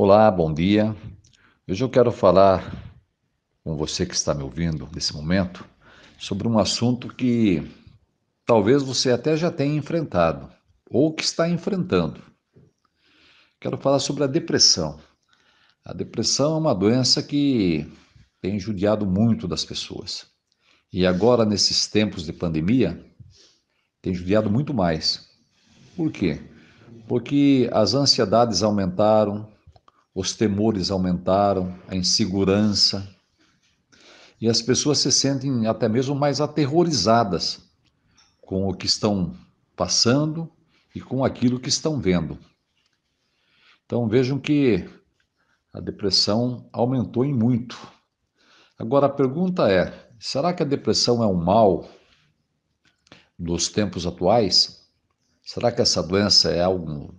Olá, bom dia. Hoje eu quero falar com você que está me ouvindo nesse momento sobre um assunto que talvez você até já tenha enfrentado ou que está enfrentando. Quero falar sobre a depressão. A depressão é uma doença que tem judiado muito das pessoas. E agora, nesses tempos de pandemia, tem judiado muito mais. Por quê? Porque as ansiedades aumentaram, os temores aumentaram, a insegurança. E as pessoas se sentem até mesmo mais aterrorizadas com o que estão passando e com aquilo que estão vendo. Então vejam que a depressão aumentou em muito. Agora a pergunta é: será que a depressão é um mal dos tempos atuais? Será que essa doença é algo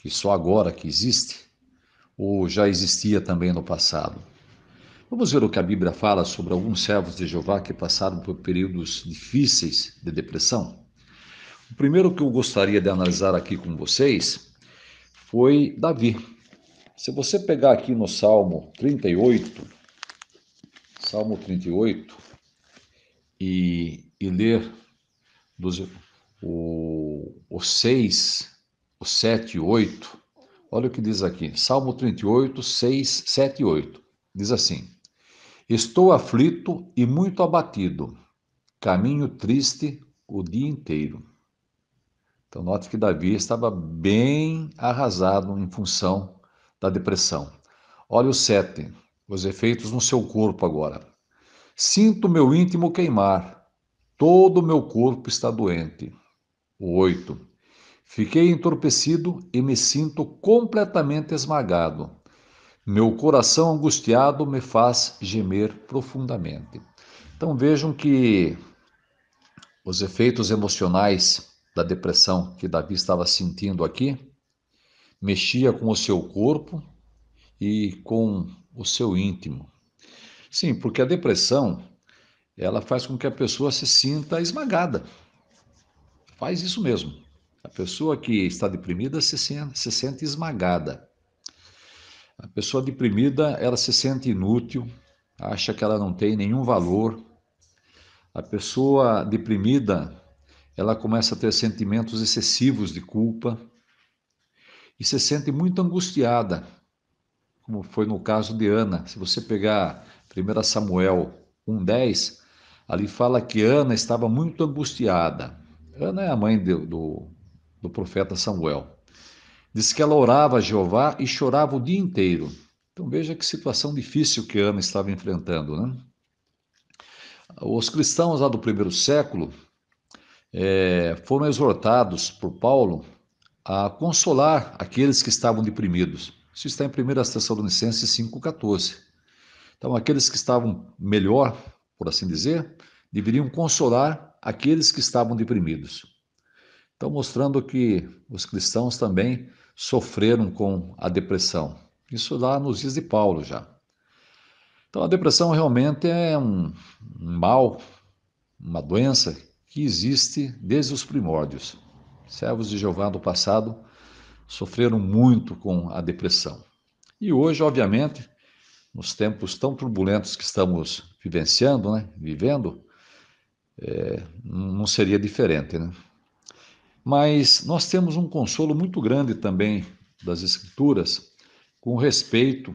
que só agora que existe? ou já existia também no passado? Vamos ver o que a Bíblia fala sobre alguns servos de Jeová que passaram por períodos difíceis de depressão. O primeiro que eu gostaria de analisar aqui com vocês foi Davi. Se você pegar aqui no Salmo 38, Salmo 38, e, e ler dos, o, 6, o 7 e 8, Olha o que diz aqui, Salmo 38, 6, 7 e 8. Diz assim: Estou aflito e muito abatido, caminho triste o dia inteiro. Então, note que Davi estava bem arrasado em função da depressão. Olha o 7, os efeitos no seu corpo agora. Sinto meu íntimo queimar, todo o meu corpo está doente. O 8. Fiquei entorpecido e me sinto completamente esmagado. Meu coração angustiado me faz gemer profundamente. Então vejam que os efeitos emocionais da depressão que Davi estava sentindo aqui mexia com o seu corpo e com o seu íntimo. Sim, porque a depressão ela faz com que a pessoa se sinta esmagada. Faz isso mesmo. A pessoa que está deprimida se sente, se sente esmagada. A pessoa deprimida, ela se sente inútil, acha que ela não tem nenhum valor. A pessoa deprimida, ela começa a ter sentimentos excessivos de culpa e se sente muito angustiada, como foi no caso de Ana. Se você pegar 1 Samuel 1,10, ali fala que Ana estava muito angustiada. Ana é a mãe do, do profeta Samuel. Diz que ela orava a Jeová e chorava o dia inteiro. Então veja que situação difícil que Ana estava enfrentando, né? Os cristãos lá do primeiro século é, foram exortados por Paulo a consolar aqueles que estavam deprimidos. Isso está em 1 Tessalonicenses 5,14. Então, aqueles que estavam melhor, por assim dizer, deveriam consolar aqueles que estavam deprimidos. Então, mostrando que os cristãos também sofreram com a depressão. Isso lá nos dias de Paulo já. Então, a depressão realmente é um mal, uma doença que existe desde os primórdios. Servos de Jeová do passado sofreram muito com a depressão. E hoje, obviamente, nos tempos tão turbulentos que estamos vivenciando, né, vivendo, é, não seria diferente, né? Mas nós temos um consolo muito grande também das Escrituras com respeito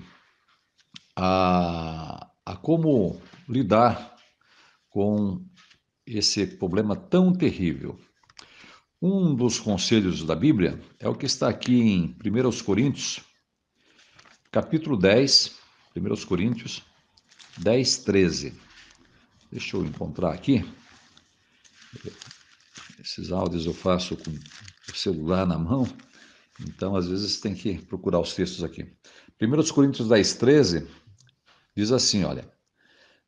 a, a como lidar com esse problema tão terrível. Um dos conselhos da Bíblia é o que está aqui em 1 Coríntios, capítulo 10, 1 Coríntios 10, 13. Deixa eu encontrar aqui esses áudios eu faço com o celular na mão, então às vezes tem que procurar os textos aqui. 1 Coríntios 10, 13 diz assim: Olha,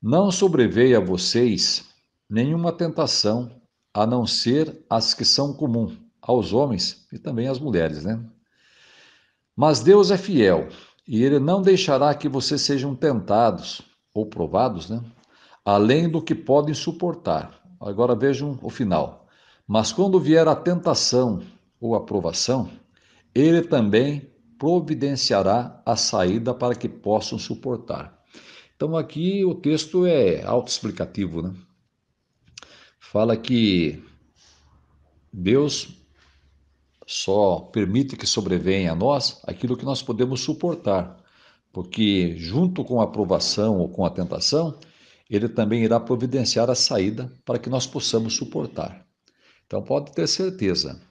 não sobreveia a vocês nenhuma tentação a não ser as que são comum aos homens e também às mulheres, né? Mas Deus é fiel e ele não deixará que vocês sejam tentados ou provados, né? Além do que podem suportar. Agora vejam o final. Mas quando vier a tentação ou a provação, ele também providenciará a saída para que possam suportar. Então aqui o texto é autoexplicativo, né? Fala que Deus só permite que sobrevenha a nós aquilo que nós podemos suportar, porque junto com a aprovação ou com a tentação, ele também irá providenciar a saída para que nós possamos suportar. Então pode ter certeza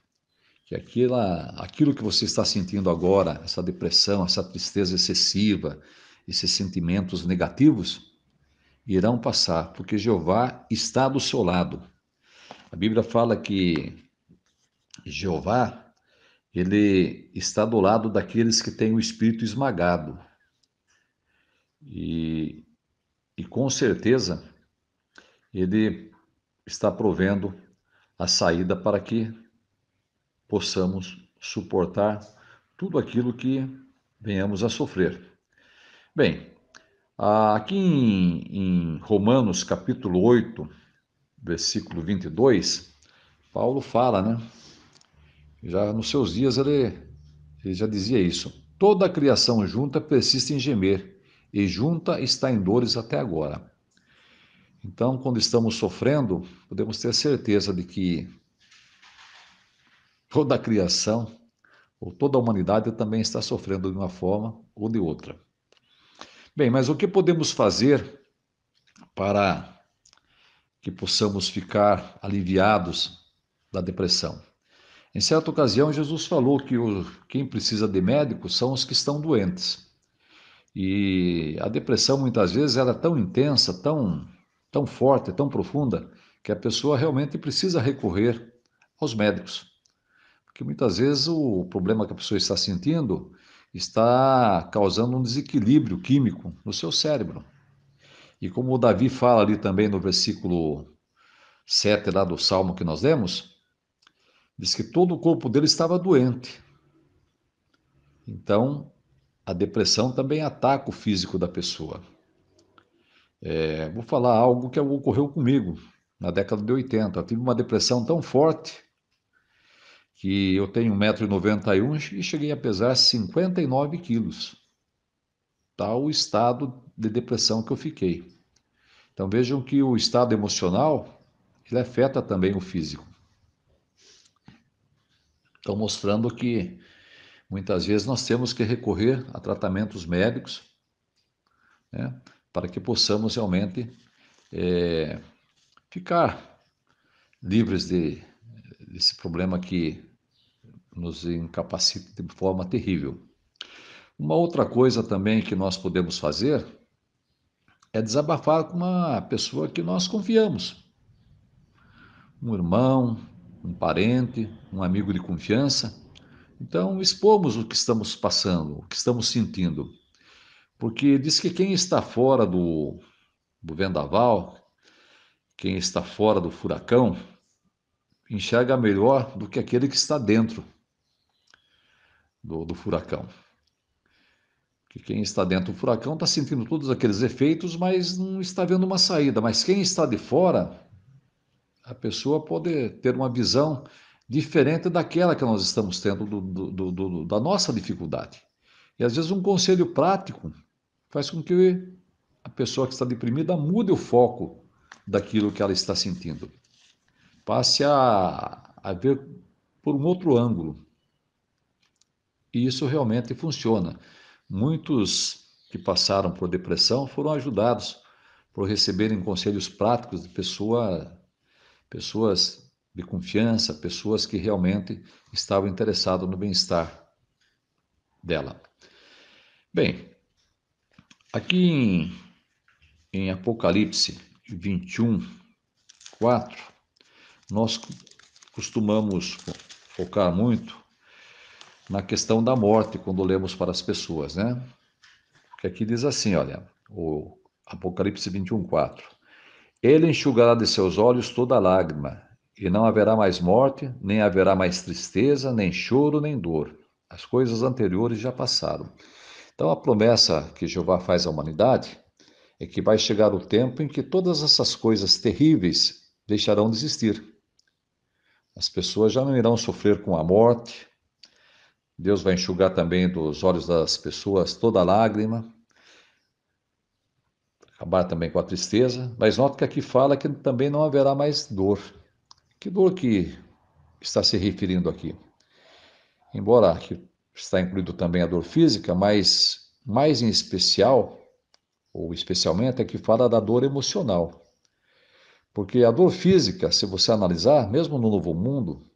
que aquilo que você está sentindo agora, essa depressão, essa tristeza excessiva, esses sentimentos negativos, irão passar, porque Jeová está do seu lado. A Bíblia fala que Jeová, ele está do lado daqueles que têm o espírito esmagado. E, e com certeza, ele está provendo a saída para que possamos suportar tudo aquilo que venhamos a sofrer. Bem, aqui em, em Romanos capítulo 8, versículo 22, Paulo fala, né? Já nos seus dias ele, ele já dizia isso. Toda a criação junta persiste em gemer, e junta está em dores até agora. Então, quando estamos sofrendo, podemos ter certeza de que toda a criação ou toda a humanidade também está sofrendo de uma forma ou de outra. Bem, mas o que podemos fazer para que possamos ficar aliviados da depressão? Em certa ocasião, Jesus falou que o, quem precisa de médico são os que estão doentes. E a depressão muitas vezes era é tão intensa, tão tão forte, tão profunda, que a pessoa realmente precisa recorrer aos médicos. Porque muitas vezes o problema que a pessoa está sentindo está causando um desequilíbrio químico no seu cérebro. E como o Davi fala ali também no versículo 7 lá do salmo que nós lemos, diz que todo o corpo dele estava doente. Então, a depressão também ataca o físico da pessoa. É, vou falar algo que ocorreu comigo na década de 80. Eu tive uma depressão tão forte que eu tenho 1,91m e cheguei a pesar 59 quilos. Tal o estado de depressão que eu fiquei. Então vejam que o estado emocional ele afeta também o físico. Estão mostrando que muitas vezes nós temos que recorrer a tratamentos médicos, né? para que possamos realmente é, ficar livres de, desse problema que nos incapacita de forma terrível. Uma outra coisa também que nós podemos fazer é desabafar com uma pessoa que nós confiamos. Um irmão, um parente, um amigo de confiança. Então, expomos o que estamos passando, o que estamos sentindo porque diz que quem está fora do, do vendaval, quem está fora do furacão, enxerga melhor do que aquele que está dentro do, do furacão. Que quem está dentro do furacão está sentindo todos aqueles efeitos, mas não está vendo uma saída. Mas quem está de fora, a pessoa pode ter uma visão diferente daquela que nós estamos tendo do, do, da nossa dificuldade. E às vezes um conselho prático faz com que a pessoa que está deprimida mude o foco daquilo que ela está sentindo. Passe a, a ver por um outro ângulo. E isso realmente funciona. Muitos que passaram por depressão foram ajudados por receberem conselhos práticos de pessoa, pessoas de confiança, pessoas que realmente estavam interessadas no bem-estar dela. Bem, Aqui em, em Apocalipse 21, 4, nós costumamos focar muito na questão da morte quando lemos para as pessoas, né? Porque aqui diz assim, olha, o Apocalipse 21, 4. Ele enxugará de seus olhos toda lágrima, e não haverá mais morte, nem haverá mais tristeza, nem choro, nem dor. As coisas anteriores já passaram. Então, a promessa que Jeová faz à humanidade é que vai chegar o tempo em que todas essas coisas terríveis deixarão de existir. As pessoas já não irão sofrer com a morte. Deus vai enxugar também dos olhos das pessoas toda lágrima. Acabar também com a tristeza. Mas nota que aqui fala que também não haverá mais dor. Que dor que está se referindo aqui? Embora que está incluído também a dor física, mas mais em especial, ou especialmente, é que fala da dor emocional. Porque a dor física, se você analisar, mesmo no Novo Mundo,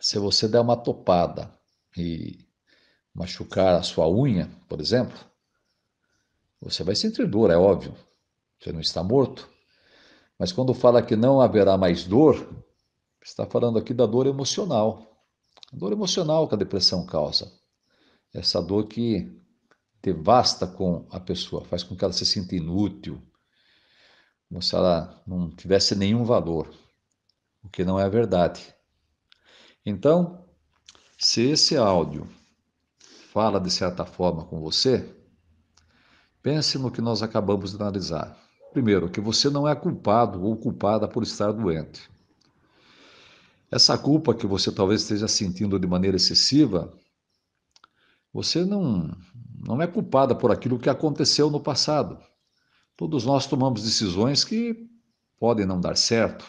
se você der uma topada e machucar a sua unha, por exemplo, você vai sentir dor, é óbvio. Você não está morto. Mas quando fala que não haverá mais dor, está falando aqui da dor emocional. A dor emocional que a depressão causa. Essa dor que devasta com a pessoa, faz com que ela se sinta inútil, como se ela não tivesse nenhum valor, o que não é a verdade. Então, se esse áudio fala de certa forma com você, pense no que nós acabamos de analisar. Primeiro, que você não é culpado ou culpada por estar doente. Essa culpa que você talvez esteja sentindo de maneira excessiva, você não, não é culpada por aquilo que aconteceu no passado. Todos nós tomamos decisões que podem não dar certo.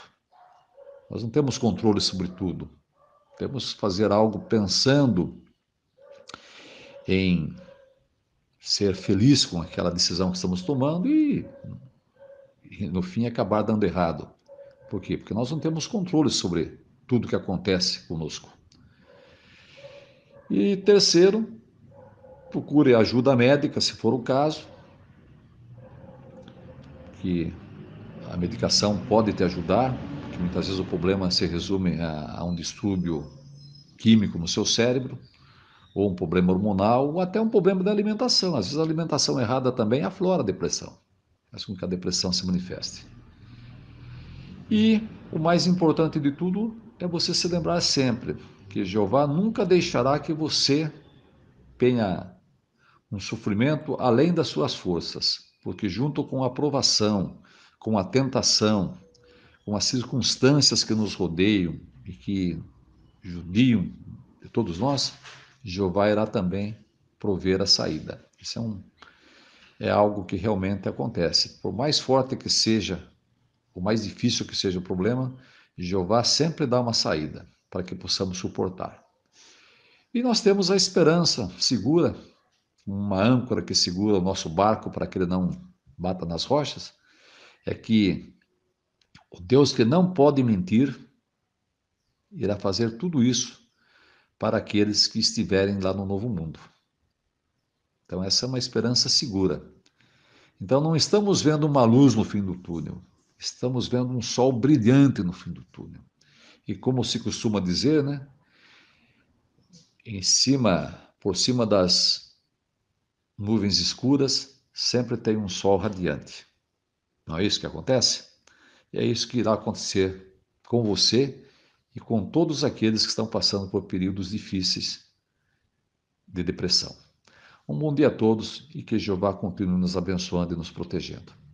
Nós não temos controle sobre tudo. Temos que fazer algo pensando em ser feliz com aquela decisão que estamos tomando e, e no fim acabar dando errado. Por quê? Porque nós não temos controle sobre tudo que acontece conosco. E terceiro, procure ajuda médica, se for o caso, que a medicação pode te ajudar, porque muitas vezes o problema se resume a, a um distúrbio químico no seu cérebro, ou um problema hormonal, ou até um problema da alimentação. Às vezes a alimentação errada também aflora a depressão, faz com que a depressão se manifeste. E o mais importante de tudo, é você se lembrar sempre que Jeová nunca deixará que você tenha um sofrimento além das suas forças, porque junto com a provação, com a tentação, com as circunstâncias que nos rodeiam e que judiam de todos nós, Jeová irá também prover a saída. Isso é, um, é algo que realmente acontece. Por mais forte que seja, por mais difícil que seja o problema, Jeová sempre dá uma saída para que possamos suportar. E nós temos a esperança segura, uma âncora que segura o nosso barco para que ele não bata nas rochas, é que o Deus que não pode mentir irá fazer tudo isso para aqueles que estiverem lá no novo mundo. Então, essa é uma esperança segura. Então, não estamos vendo uma luz no fim do túnel, estamos vendo um sol brilhante no fim do túnel. E como se costuma dizer, né? Em cima, por cima das nuvens escuras, sempre tem um sol radiante. Não é isso que acontece? E é isso que irá acontecer com você e com todos aqueles que estão passando por períodos difíceis de depressão. Um bom dia a todos e que Jeová continue nos abençoando e nos protegendo.